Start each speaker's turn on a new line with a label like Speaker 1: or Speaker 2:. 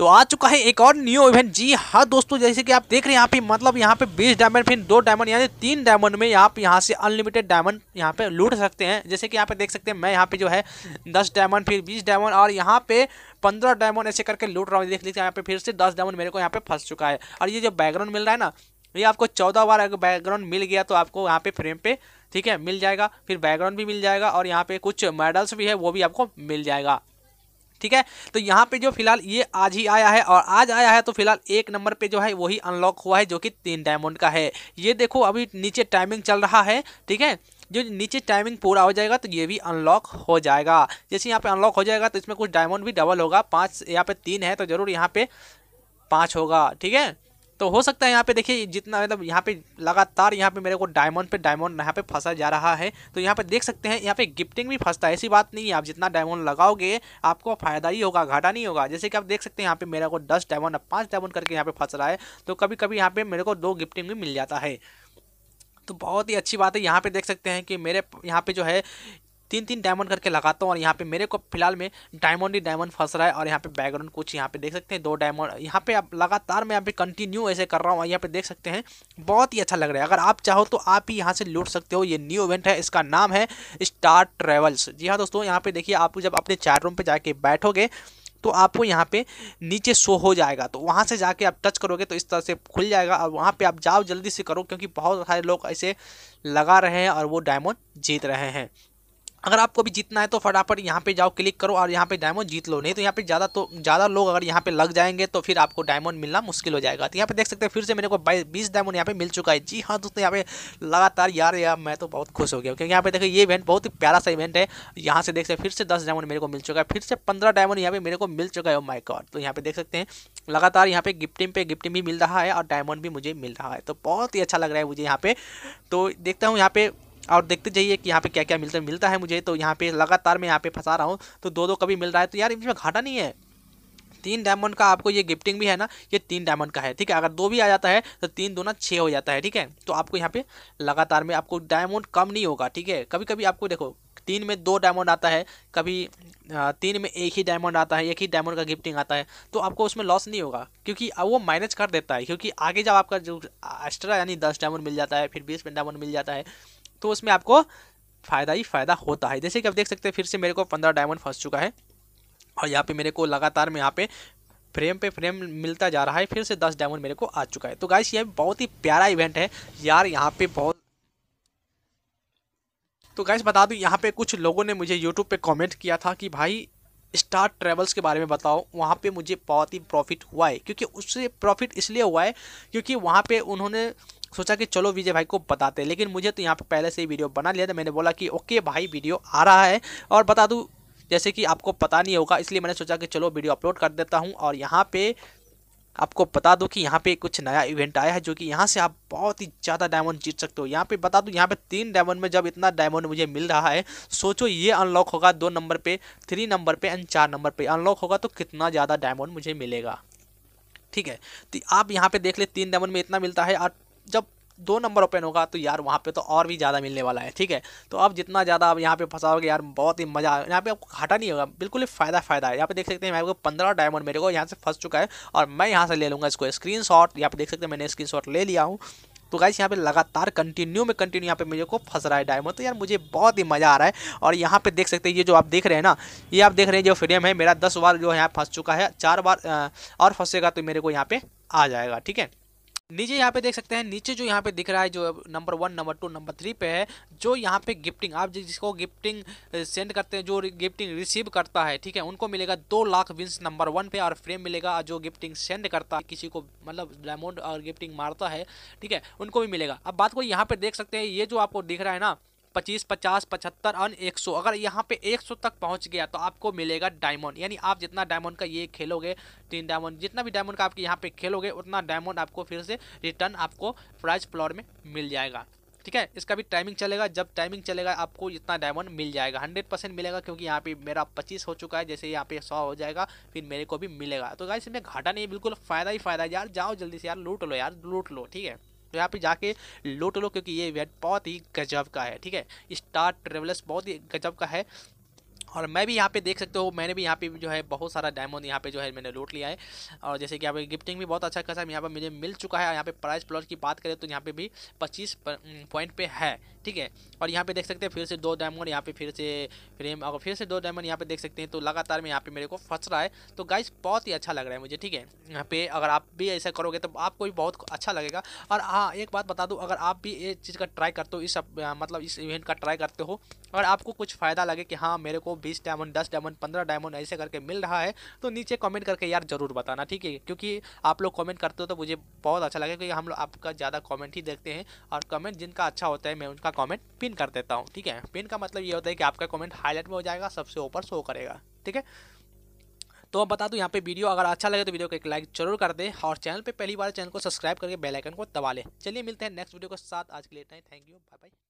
Speaker 1: तो आ चुका है एक और न्यू इवेंट जी हाँ दोस्तों जैसे कि आप देख रहे हैं यहाँ पे मतलब यहाँ पे बीस डायमंड फिर दो डायमंड यानी तीन डायमंड में आप यहाँ से अनलिमिटेड डायमंड यहाँ पे लूट सकते हैं जैसे कि यहाँ पे देख सकते हैं मैं यहाँ पे जो है दस डायमंड फिर बीस डायमंड और यहाँ पे पंद्रह डायमंड ऐसे करके लूट रहा हूँ देख लीजिए यहाँ पे फिर से दस डायमंड मेरे को यहाँ पे फंस चुका है और ये जो बैकग्राउंड मिल रहा है ना ये आपको चौदह बार अगर बैकग्राउंड मिल गया तो आपको यहाँ पे फ्रेम पे ठीक है मिल जाएगा फिर बैकग्राउंड भी मिल जाएगा और यहाँ पे कुछ मेडल्स भी है वो भी आपको मिल जाएगा ठीक है तो यहाँ पे जो फिलहाल ये आज ही आया है और आज आया है तो फिलहाल एक नंबर पे जो है वही अनलॉक हुआ है जो कि तीन डायमंड का है ये देखो अभी नीचे टाइमिंग चल रहा है ठीक है जो नीचे टाइमिंग पूरा हो जाएगा तो ये भी अनलॉक हो जाएगा जैसे यहाँ पे अनलॉक हो जाएगा तो इसमें कुछ डायमंड भी डबल होगा पाँच यहाँ पे तीन है तो ज़रूर यहाँ पे पाँच होगा ठीक है तो हो सकता है यहाँ पे देखिए जितना मतलब यहाँ पे लगातार यहाँ पे मेरे को डायमंड पे डायमंड यहाँ पे फंसा जा रहा है तो यहाँ पे देख सकते हैं यहाँ पे गिफ्टिंग भी फंसता है ऐसी बात नहीं है आप जितना डायमंड लगाओगे आपको फायदा ही होगा घाटा नहीं होगा जैसे कि आप देख सकते हैं यहाँ पे मेरे को दस डायमंड पाँच डायमंड करके यहाँ पे फंस रहा है तो कभी कभी यहाँ पे मेरे को दो गिफ्टिंग भी मिल जाता है तो बहुत ही अच्छी बात है यहाँ पे देख सकते हैं कि मेरे यहाँ पे जो है तीन तीन डायमंड करके लगाता हूँ और यहाँ पे मेरे को फिलहाल में डायमंड ही डायमंड फंस रहा है और यहाँ पे बैकग्राउंड कुछ यहाँ पे देख सकते हैं दो डायमंड यहाँ पे आप लगातार मैं यहाँ पे कंटिन्यू ऐसे कर रहा हूँ और यहाँ पे देख सकते हैं बहुत ही अच्छा लग रहा है अगर आप चाहो तो आप ही यहाँ से लूट सकते हो ये न्यू इवेंट है इसका नाम है स्टार ट्रेवल्स जी हाँ दोस्तों यहाँ पे देखिए आप जब अपने चार रूम पर जाके बैठोगे तो आपको यहाँ पे नीचे शो हो जाएगा तो वहाँ से जाके आप टच करोगे तो इस तरह से खुल जाएगा और वहाँ पे आप जाओ जल्दी से करो क्योंकि बहुत सारे लोग ऐसे लगा रहे हैं और वो डायमंड जीत रहे हैं अगर आपको भी जीतना है तो फटाफट यहाँ पे जाओ क्लिक करो और यहाँ पे डायमंड जीत लो नहीं तो यहाँ पे ज़्यादा तो ज़्यादा लोग अगर यहाँ पे लग जाएंगे तो फिर आपको डायमंड मिलना मुश्किल हो जाएगा तो यहाँ पे देख सकते हैं फिर से मेरे को बीस डायमंड यहाँ पे मिल चुका है जी हाँ दोस्तों यहाँ पे लगातार यार यार मैं तो बहुत खुश हो गया क्योंकि यहाँ पे देखो ये इवेंट बहुत ही प्यारा सा इवेंट है यहाँ से देख सकते फिर से दस डायमंड मेरे को मिल चुका है फिर से पंद्रह डायमंड यहाँ पे मेरे को मिल चुका है ओ माई गॉड तो यहाँ पे देख सकते हैं लगातार यहाँ पे गिफ्टिंग पे गिफ्टिंग भी मिल रहा है और डायमंड भी मुझे मिल रहा है तो बहुत ही अच्छा लग रहा है मुझे यहाँ पे तो देखता हूँ यहाँ पे और देखते जाइए कि यहाँ पे क्या क्या मिलता है मिलता है मुझे तो यहाँ पे लगातार मैं यहाँ पे फंसा रहा हूँ तो दो दो कभी मिल रहा है तो यार इसमें घाटा नहीं है तीन डायमंड का आपको ये गिफ्टिंग भी है ना ये तीन डायमंड का है ठीक है अगर दो भी आ जाता है तो तीन दो ना छः हो जाता है ठीक है तो आपको यहाँ पे लगातार में आपको डायमंड कम नहीं होगा ठीक है कभी कभी आपको देखो तीन में दो डायमंड आता है कभी तीन में एक ही डायमंड आता है एक ही डायमंड का गिफ्टिंग आता है तो आपको उसमें लॉस नहीं होगा क्योंकि वो माइनस कर देता है क्योंकि आगे जब आपका जो एक्स्ट्रा यानी दस डायमंड मिल जाता है फिर बीस डायमंड मिल जाता है तो उसमें आपको फ़ायदा ही फ़ायदा होता है जैसे कि आप देख सकते हैं फिर से मेरे को पंद्रह डायमंड फंस चुका है और यहाँ पे मेरे को लगातार में यहाँ पे फ्रेम पे फ्रेम मिलता जा रहा है फिर से दस डायमंड मेरे को आ चुका है तो गाइस ये बहुत ही प्यारा इवेंट है यार यहाँ पे बहुत तो गाइस बता दूँ यहाँ पे कुछ लोगों ने मुझे यूट्यूब पे कमेंट किया था कि भाई स्टार ट्रेवल्स के बारे में बताओ वहाँ पे मुझे बहुत ही प्रॉफिट हुआ है क्योंकि उससे प्रॉफिट इसलिए हुआ है क्योंकि वहाँ पे उन्होंने सोचा कि चलो विजय भाई को बताते लेकिन मुझे तो यहाँ पर पहले से ही वीडियो बना लिया था मैंने बोला कि ओके भाई वीडियो आ रहा है और बता दूँ जैसे कि आपको पता नहीं होगा इसलिए मैंने सोचा कि चलो वीडियो अपलोड कर देता हूँ और यहाँ पे आपको बता दूं कि यहाँ पे कुछ नया इवेंट आया है जो कि यहाँ से आप बहुत ही ज़्यादा डायमंड जीत सकते हो यहाँ पे बता दूं यहाँ पे तीन डायमंड में जब इतना डायमंड मुझे मिल रहा है सोचो ये अनलॉक होगा दो नंबर पे थ्री नंबर पे एंड चार नंबर पे अनलॉक होगा तो कितना ज़्यादा डायमंड मुझे मिलेगा ठीक है तो आप यहाँ पे देख ले तीन डायमंड में इतना मिलता है और जब दो नंबर ओपन होगा तो यार वहाँ पे तो और भी ज़्यादा मिलने वाला है ठीक है तो अब जितना ज़्यादा आप यहाँ पे फंसाओगे यार बहुत ही मज़ा यहाँ पे आपको घाटा नहीं होगा बिल्कुल ही फ़ायदा फ़ायदा है यहाँ पे देख सकते हैं मैं आपको पंद्रह डायमंड मेरे को यहाँ से फंस चुका है और मैं यहाँ से ले लूँगा इसको स्क्रीन शॉट यहाँ पे देख सकते हैं मैंने स्क्रीन ले लिया हूँ तो गाइस यहाँ पे लगातार कंटिन्यू में कंटिन्यू यहाँ पे मेरे को फंस रहा है डायमंड तो यार मुझे बहुत ही मज़ा आ रहा है और यहाँ पे देख सकते हैं ये जो आप देख रहे हैं ना ये आप देख रहे हैं जो फ्रेम है मेरा दस बार जो यहाँ फंस चुका है चार बार और फंसेगा तो मेरे को यहाँ पे आ जाएगा ठीक है नीचे यहाँ पे देख सकते हैं नीचे जो यहाँ पे दिख रहा है जो number one number two number three पे है जो यहाँ पे गिफ्टिंग आप जिसको गिफ्टिंग सेंड करते हैं जो गिफ्टिंग रिसीव करता है ठीक है उनको मिलेगा दो लाख विंस नंबर वन पे और फ्रेम मिलेगा जो गिफ्टिंग सेंड करता है किसी को मतलब डायमंड और गिफ्टिंग मारता है ठीक है उनको भी मिलेगा अब बात को यहाँ पे देख सकते हैं ये जो आपको दिख रहा है ना पच्चीस पचास पचहत्तर और एक सौ अगर यहाँ पे एक सौ तक पहुँच गया तो आपको मिलेगा डायमंड यानी आप जितना डायमंड का ये खेलोगे तीन डायमंड जितना भी डायमंड का आपके यहाँ पे खेलोगे उतना डायमंड आपको फिर से रिटर्न आपको प्राइज प्लॉट में मिल जाएगा ठीक है इसका भी टाइमिंग चलेगा जब टाइमिंग चलेगा आपको इतना डायमंड मिल जाएगा हंड्रेड परसेंट मिलेगा क्योंकि यहाँ पे मेरा पच्चीस हो चुका है जैसे यहाँ पे सौ हो जाएगा फिर मेरे को भी मिलेगा तो गाइस इसमें घाटा नहीं बिल्कुल फ़ायदा ही फ़ायदा यार जाओ जल्दी से यार लूट लो यार लूट लो ठीक है तो यहाँ पे जाके लूट लो क्योंकि ये इवेंट बहुत ही गजब का है ठीक है स्टार ट्रेवलर्स बहुत ही गजब का है और मैं भी यहाँ पे देख सकते हो मैंने भी यहाँ पे जो है बहुत सारा डायमंड यहाँ पे जो है मैंने लूट लिया है और जैसे कि यहाँ पे गिफ्टिंग भी बहुत अच्छा खासा यहाँ पर मुझे मिल चुका है यहाँ पे प्राइस प्लॉट की बात करें तो यहाँ पे भी 25 पॉइंट पे है ठीक है और यहाँ पे देख सकते हैं फिर से दो डायमंड यहाँ पे फिर से फ्रेम और फिर से दो डायमंड यहाँ पे देख सकते हैं तो लगातार में यहाँ पे मेरे को फंस रहा है तो गाइस बहुत ही अच्छा लग रहा है मुझे ठीक है यहाँ पे अगर आप भी ऐसा करोगे तो आपको भी बहुत अच्छा लगेगा और हाँ एक बात बता दूँ अगर आप भी ये चीज़ का ट्राई करते हो इस मतलब इस इवेंट का ट्राई करते हो और आपको कुछ फ़ायदा लगे कि हाँ मेरे को बीस डायमंड दस डायमंड पंद्रह डायमंड ऐसे करके मिल रहा है तो नीचे कमेंट करके यार ज़रूर बताना ठीक है क्योंकि आप लोग कमेंट करते हो तो मुझे बहुत अच्छा लगे क्योंकि हम लोग आपका ज़्यादा कमेंट ही देखते हैं और कमेंट जिनका अच्छा होता है मैं उनका कमेंट पिन कर देता हूँ ठीक है पिन का मतलब ये होता है कि आपका कॉमेंट हाईलाइट में हो जाएगा सबसे ऊपर शो करेगा ठीक है तो अब बता दूँ यहाँ पे वीडियो अगर अच्छा लगे तो वीडियो को एक लाइक जरूर कर दे और चैनल पे पहली बार चैनल को सब्सक्राइब करके बेल आइकन को दबा ले चलिए मिलते हैं नेक्स्ट वीडियो के साथ आज के लिए इतना ही थैंक यू बाय बाय